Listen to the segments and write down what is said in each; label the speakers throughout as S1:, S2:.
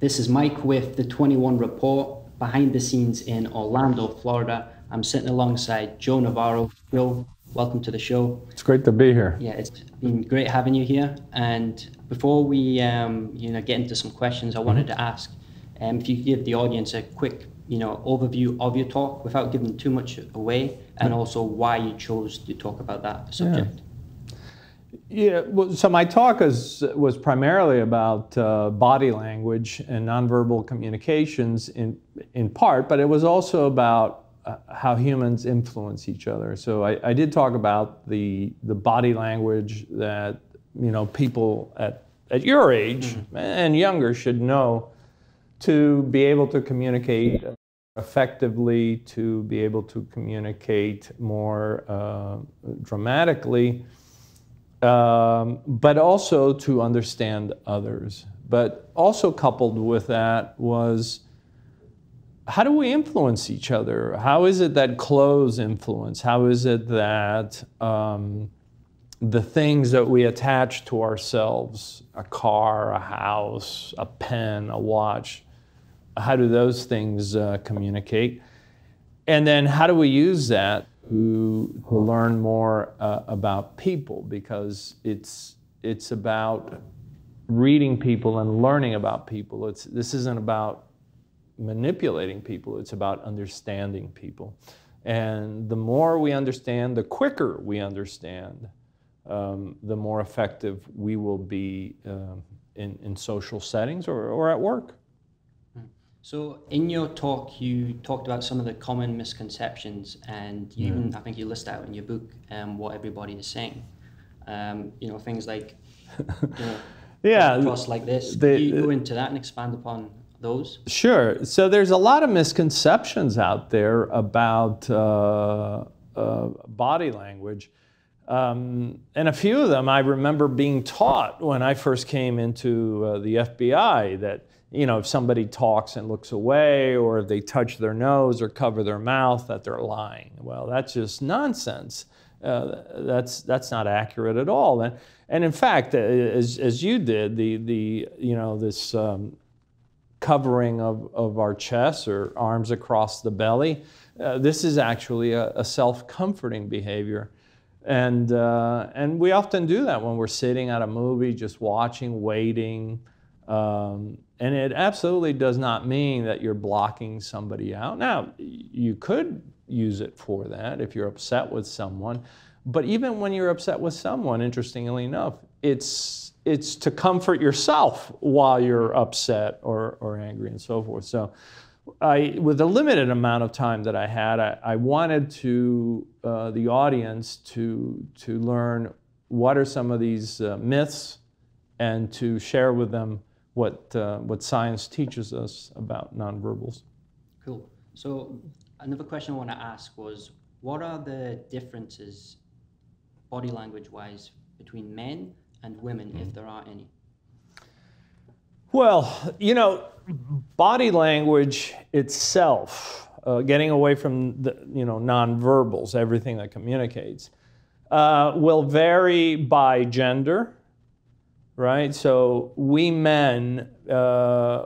S1: This is Mike with the 21 Report behind the scenes in Orlando, Florida. I'm sitting alongside Joe Navarro. Joe, welcome to the show.
S2: It's great to be here.
S1: Yeah, it's been great having you here. And before we, um, you know, get into some questions, I wanted to mm-hmm. ask um, if you could give the audience a quick, you know, overview of your talk without giving too much away, and also why you chose to talk about that
S2: subject. Yeah. Yeah, well, so my talk is, was primarily about uh, body language and nonverbal communications in, in part, but it was also about uh, how humans influence each other. So I, I, did talk about the, the body language that you know people at, at your age mm-hmm. and younger should know to be able to communicate effectively, to be able to communicate more uh, dramatically um, but also to understand others. But also coupled with that was how do we influence each other? How is it that clothes influence? How is it that um, the things that we attach to ourselves, a car, a house, a pen, a watch, how do those things uh, communicate? And then how do we use that who to learn more uh, about people because it's it's about reading people and learning about people. It's this isn't about manipulating people. It's about understanding people, and the more we understand, the quicker we understand, um, the more effective we will be um, in in social settings or or at work. So, in your talk, you talked about some of the common
S1: misconceptions, and you, yeah. I think you list out in your book um, what everybody is saying. Um, you know, things like, you
S2: know,
S1: yeah, across like this. The, Can you go into that and expand upon those?
S2: Sure. So, there's a lot of misconceptions out there about uh, uh, body language. Um, and a few of them I remember being taught when I first came into uh, the FBI that you know, if somebody talks and looks away or if they touch their nose or cover their mouth, that they're lying. Well, that's just nonsense. Uh, that's that's not accurate at all. And and in fact, uh, as as you did, the the you know this um, covering of of our chest or arms across the belly, uh, this is actually a, a self comforting behavior. And uh, and we often do that when we're sitting at a movie, just watching, waiting. Um, and it absolutely does not mean that you're blocking somebody out. Now, you could use it for that if you're upset with someone. But even when you're upset with someone, interestingly enough, it's it's to comfort yourself while you're upset or, or angry and so forth. So I, with the limited amount of time that I had, I, I wanted to uh, the audience to to learn what are some of these uh, myths and to share with them what, uh, what science teaches us about nonverbals.
S1: Cool. So another question I want to ask was, what are the differences body language wise between men and women, if mm-hmm. there are any?
S2: Well, you know, body language itself, uh, getting away from the, you know, nonverbals, everything that communicates, uh, will vary by gender right? So we men uh,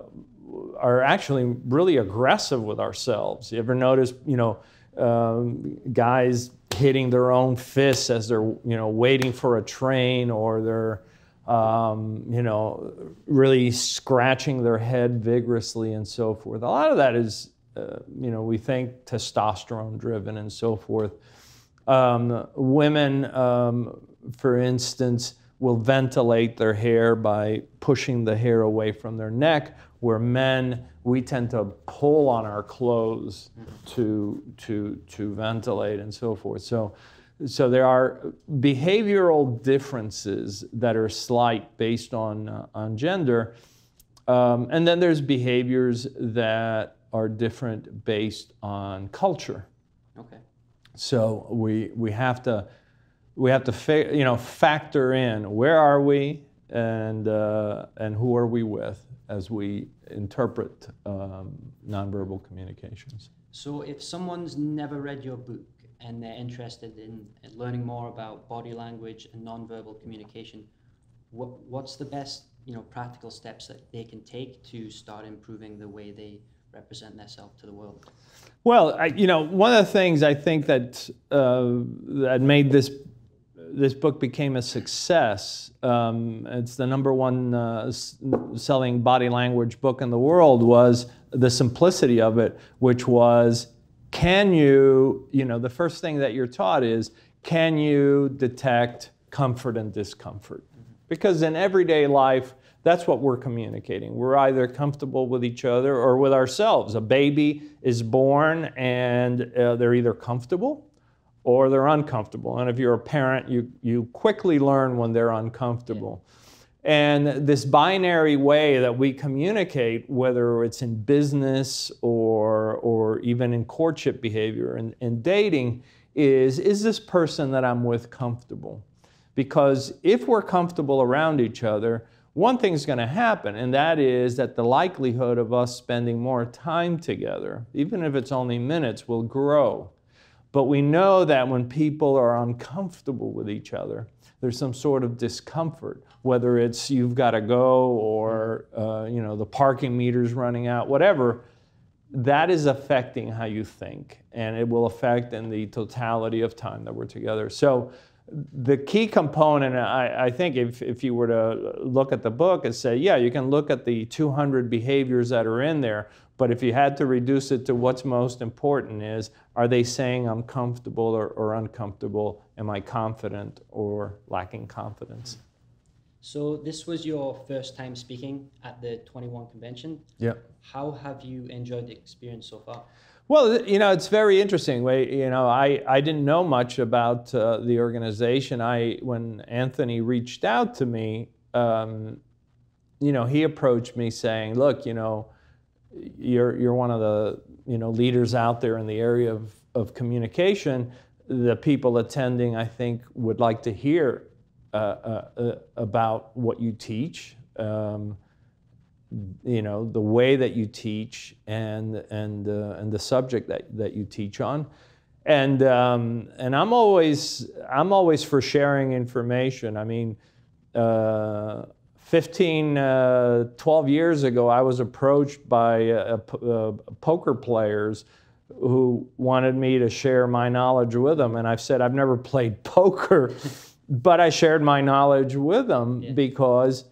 S2: are actually really aggressive with ourselves. You ever notice, you know, um, guys hitting their own fists as they're, you know, waiting for a train or they're, um, you know, really scratching their head vigorously and so forth. A lot of that is, uh, you know, we think testosterone driven and so forth. Um, women, um, for instance, will ventilate their hair by pushing the hair away from their neck, where men, we tend to pull on our clothes to, to, to ventilate and so forth. So, so there are behavioral differences that are slight based on, uh, on gender. Um, and then there's behaviors that are different based on culture. Okay. So we, we have to we have to you know factor in where are we and uh, and who are we with as we interpret um, nonverbal communications.
S1: So if someone's never read your book and they're interested in learning more about body language and nonverbal communication, what, what's the best you know practical steps that they can take to start improving the way they represent themselves to the world?
S2: Well, I, you know, one of the things I think that uh, that made this this book became a success. Um, it's the number one uh, selling body language book in the world. Was the simplicity of it, which was, can you, you know, the first thing that you're taught is, can you detect comfort and discomfort? Mm-hmm. Because in everyday life, that's what we're communicating. We're either comfortable with each other or with ourselves. A baby is born and uh, they're either comfortable or they're uncomfortable. And if you're a parent, you, you quickly learn when they're uncomfortable. Yeah. And this binary way that we communicate, whether it's in business or, or even in courtship behavior and, and dating, is is this person that I'm with comfortable? Because if we're comfortable around each other, one thing's going to happen, and that is that the likelihood of us spending more time together, even if it's only minutes, will grow. But we know that when people are uncomfortable with each other, there's some sort of discomfort, whether it's you've got to go or uh, you know the parking meter's running out, whatever. That is affecting how you think, and it will affect in the totality of time that we're together. So the key component, I, I, think, if, if you were to look at the book, and say, yeah, you can look at the 200 behaviors that are in there, but if you had to reduce it to what's most important is, are they saying I'm comfortable or, or uncomfortable? Am I confident or lacking confidence?
S1: So this was your first time speaking at the 21 convention. Yeah. How have you enjoyed the experience so far?
S2: Well, you know, it's very interesting. We, you know, I, I didn't know much about uh, the organization. I when Anthony reached out to me, um, you know, he approached me saying, "Look, you know, you're you're one of the you know leaders out there in the area of of communication. The people attending, I think, would like to hear uh, uh, uh about what you teach." Um, you know the way that you teach and and uh, and the subject that that you teach on and um, and I'm always I'm always for sharing information I mean uh, 15 uh, 12 years ago I was approached by uh, poker players who wanted me to share my knowledge with them and I've said I've never played poker but I shared my knowledge with them yeah. because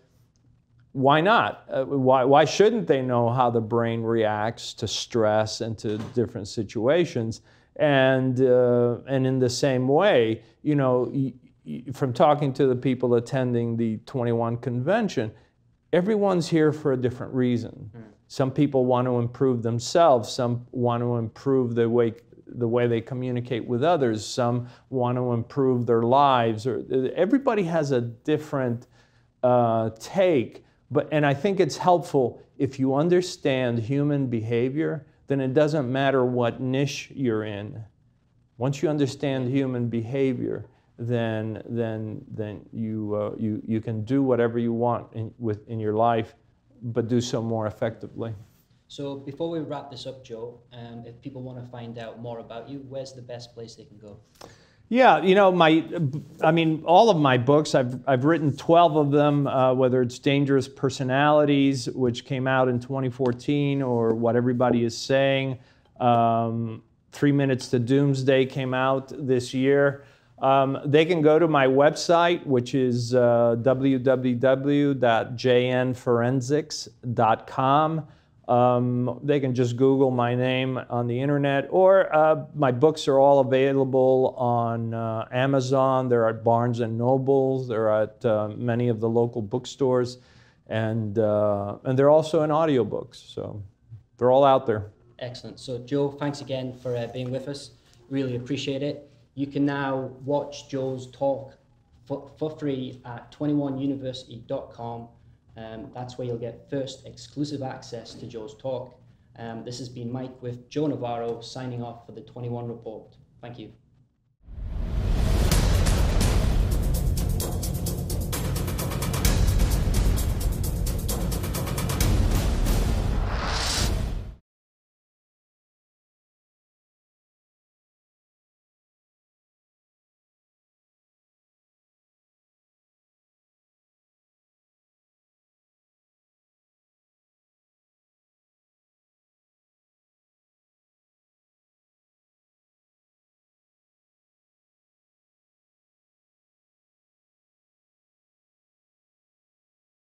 S2: why not? Uh, why, why shouldn't they know how the brain reacts to stress and to different situations? And, uh, and in the same way, you know, y- y- from talking to the people attending the 21 convention, everyone's here for a different reason. Mm. Some people want to improve themselves, some want to improve the way the way they communicate with others, some want to improve their lives or uh, everybody has a different uh, take but, and I think it's helpful if you understand human behavior, then it doesn't matter what niche you're in. Once you understand human behavior, then, then, then you, uh, you, you can do whatever you want in, with, in your life, but do so more effectively.
S1: So before we wrap this up, Joe, um, if people want to find out more about you, where's the best place they can go?
S2: Yeah, you know, my, I mean, all of my books, I've, I've written 12 of them, uh, whether it's Dangerous Personalities, which came out in 2014, or What Everybody Is Saying. Um, Three Minutes to Doomsday came out this year. Um, they can go to my website, which is uh, www.jnforensics.com. Um, they can just Google my name on the internet, or uh, my books are all available on uh, Amazon. They're at Barnes and Noble. They're at uh, many of the local bookstores, and uh, and they're also in audiobooks. So they're all out there.
S1: Excellent. So Joe, thanks again for uh, being with us. Really appreciate it. You can now watch Joe's talk for, for free at 21university.com um, that's where you'll get first exclusive access to Joe's talk. Um, this has been Mike with Joe Navarro signing off for the 21 report. Thank you.